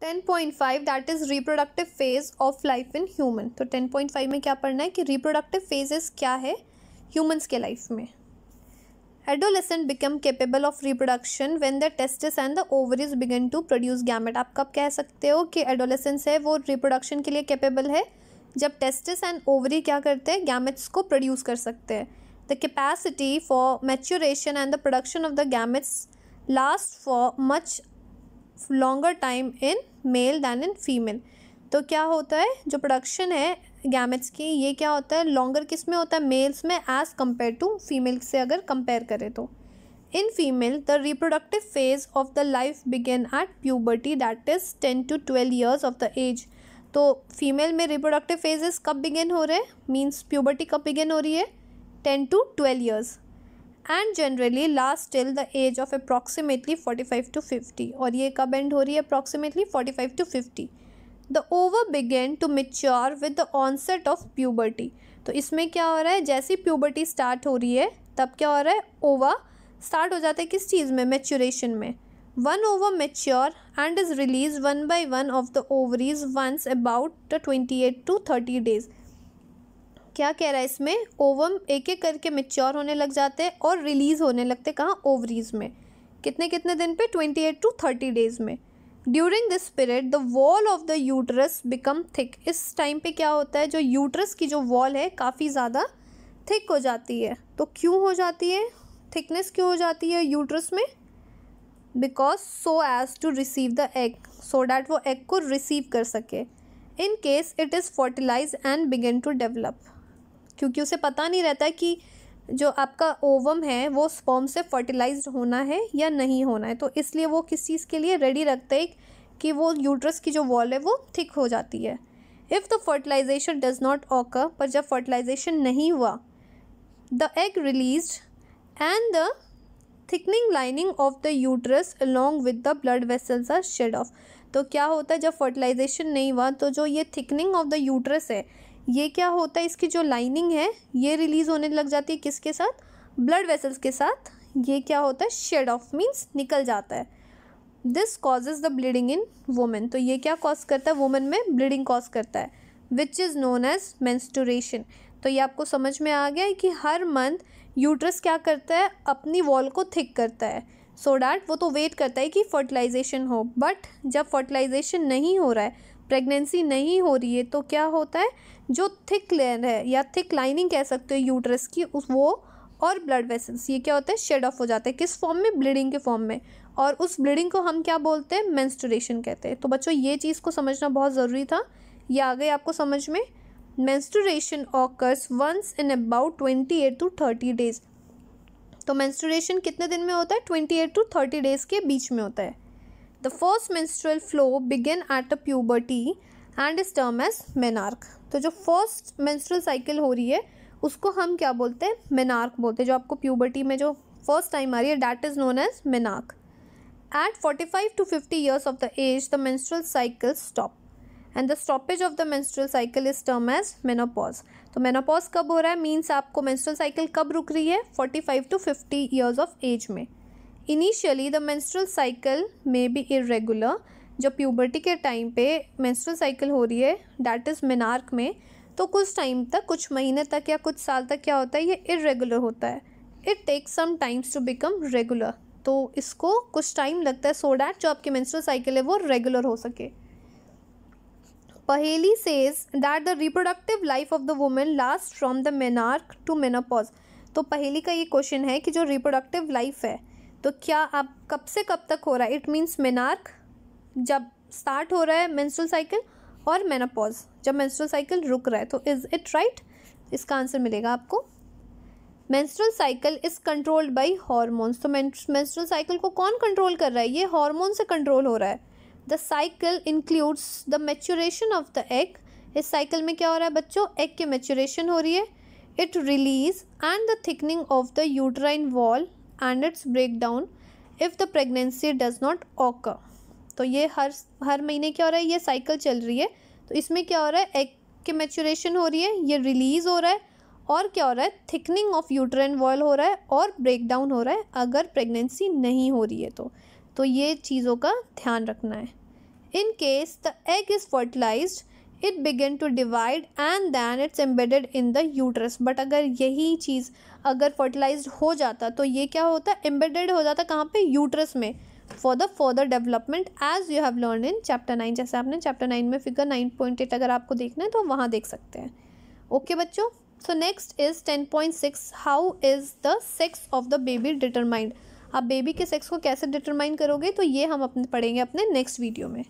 ten point five that is reproductive phase of life in human तो ten point five में क्या पढ़ना है कि रिप्रोडक्टिव फेजेस क्या है ह्यूमन्स के लाइफ में adolescent become capable of reproduction when the testis and the ovaries begin to produce gamete आप कब कह सकते हो कि एडोलेसेंस है वो रिप्रोडक्शन के लिए केपेबल है जब टेस्टिस एंड ओवरी क्या करते हैं गैमेट्स को प्रोड्यूस कर सकते हैं the capacity for maturation and the production of the gametes last for much longer time in male than in female तो क्या होता है जो प्रोडक्शन है गैमेट्स की ये क्या होता है लॉन्गर किस में होता है मेल्स में एज़ कम्पेयर टू फीमेल से अगर कंपेयर करें तो in female the reproductive phase of the life begin at puberty that is ten to twelve years of the age तो फीमेल में रिप्रोडक्टिव फेजेस कब बिगेन हो रहे हैं मीन्स प्यूबर्टी कब बिगेन हो रही है ten to twelve years and generally last till the age of approximately forty five to fifty और ये कब एंड हो रही है approximately forty five to fifty the ovary begin to mature with the onset of puberty तो इसमें क्या हो रहा है जैसी प्यूबर्टी स्टार्ट हो रही है तब क्या हो रहा है ओवा स्टार्ट हो जाता है किस चीज़ में मेच्योरेशन में one ovary mature and is release one by one of the ovaries once about the twenty eight to thirty days क्या कह रहा है इसमें ओवम एक एक करके मेच्योर होने लग जाते हैं और रिलीज़ होने लगते कहाँ ओवरीज में कितने कितने दिन पे twenty eight to thirty days में during this period the wall of the uterus become thick इस टाइम पे क्या होता है जो यूटरस की जो वॉल है काफ़ी ज़्यादा थिक हो जाती है तो क्यों हो जाती है थिकनेस क्यों हो जाती है यूटरस में because so as to receive the egg so that वो एग को रिसीव कर सके in case it is fertilize and begin to develop क्योंकि उसे पता नहीं रहता कि जो आपका ओवम है वो स्पर्म से फर्टिलाइज्ड होना है या नहीं होना है तो इसलिए वो किस चीज़ के लिए रेडी रखते हैं कि वो यूट्रस की जो वॉल है वो थिक हो जाती है if the fertilization does not occur पर जब फर्टिलाइजेशन नहीं हुआ the egg release and the thickening lining of the uterus along with the blood vessels are shed off तो क्या होता है जब फर्टिलाइजेशन नहीं हुआ तो जो ये थिकनिंग ऑफ द यूट्रस है ये क्या होता है इसकी जो लाइनिंग है ये रिलीज़ होने लग जाती है किसके साथ ब्लड वेसल्स के साथ ये क्या होता है शेड ऑफ मीन्स निकल जाता है this causes the bleeding in women तो ये क्या कॉज करता है वुमेन में ब्लीडिंग कॉज करता है which is known as menstruation तो ये आपको समझ में आ गया है कि हर मंथ यूट्रस क्या करता है अपनी वॉल को थिक करता है सो so डैट वो तो वेट करता है कि फर्टिलाइजेशन हो बट जब फर्टिलाइजेशन नहीं हो रहा है प्रेगनेंसी नहीं हो रही है तो क्या होता है जो थिक लेयर है या थिक लाइनिंग कह सकते हो यूट्रस की उस वो और ब्लड वेसल्स ये क्या होता है शेड ऑफ हो जाता है किस फॉर्म में ब्लीडिंग के फॉर्म में और उस ब्लीडिंग को हम क्या बोलते हैं मैंस्टोरेशन कहते हैं तो बच्चों ये चीज़ को समझना बहुत ज़रूरी था ये आ गई आपको समझ में menstruation occurs once in about twenty eight to thirty days तो मैंस्टोरेशन कितने दिन में होता है twenty eight to thirty days के बीच में होता है The first menstrual flow begin at a puberty and is term as menarche तो जो फर्स्ट मेंस्ट्रुअल साइकिल हो रही है उसको हम क्या बोलते हैं मेनार्क बोलते हैं जो आपको प्यूबर्टी में जो फर्स्ट टाइम आ रही है that is known as menarche at forty five to fifty years of the age the menstrual cycle stop and the stoppage of the menstrual cycle is term as menopause तो menopause कब हो रहा है means आपको menstrual cycle कब रुक रही है forty five to fifty years of age में initially the menstrual cycle may be irregular जो प्यूबर्टी के टाइम पे मेंस्ट्रुअल साइकिल हो रही है डैट इज़ मेनार्क में तो कुछ टाइम तक कुछ महीने तक या कुछ साल तक क्या होता है ये इरेगुलर होता है it takes some times to become regular तो इसको कुछ टाइम लगता है सो डैट जो आपकी मेंस्ट्रुअल साइकिल है वो रेगुलर हो सके पहेली says that the reproductive life of the women last from the menarche to menopause तो पहेली का ये क्वेश्चन है कि जो रिप्रोडक्टिव लाइफ है तो क्या आप कब से कब तक हो रहा है इट मीन्स मेनार्क जब स्टार्ट हो रहा है मेंस्ट्रुअल साइकिल और मेनापॉज जब मेंस्ट्रुअल साइकिल रुक रहा है तो इज़ इट राइट इसका आंसर मिलेगा आपको menstrual cycle is controlled by hormones तो मेंस्ट्रुअल साइकिल को कौन कंट्रोल कर रहा है ये हॉर्मोन से कंट्रोल हो रहा है the cycle includes the maturation of the egg इस साइकिल में क्या हो रहा है बच्चों एग की मेच्योरेशन हो रही है it release and the thickening of the uterine wall and its break down if the pregnancy does not occur तो ये हर हर महीने क्या हो रहा है ये साइकिल चल रही है तो इसमें क्या हो रहा है एग की मेचोरेशन हो रही है ये रिलीज़ हो रहा है और क्या हो रहा है थिकनिंग ऑफ यूट्रेन वॉल हो रहा है और ब्रेक डाउन हो रहा है अगर प्रेगनेंसी नहीं हो रही है तो तो ये चीज़ों का ध्यान रखना है in case the egg is fertilize it begin to divide and then its embedded in the uterus but अगर यही चीज़ अगर फर्टिलाइज हो जाता तो ये क्या होता एम्बेडेड हो जाता कहाँ पे यूट्रस में for the further development as you have learn in chapter nine जैसे आपने चैप्टर नाइन में फिगर नाइन पॉइंट एट अगर आपको देखना है तो वहाँ देख सकते हैं ओके okay, बच्चों so next is ten point six how is the sex of the baby determined आप बेबी के सेक्स को कैसे डिटरमाइन करोगे तो ये हम अपने पढ़ेंगे अपने नेक्स्ट वीडियो में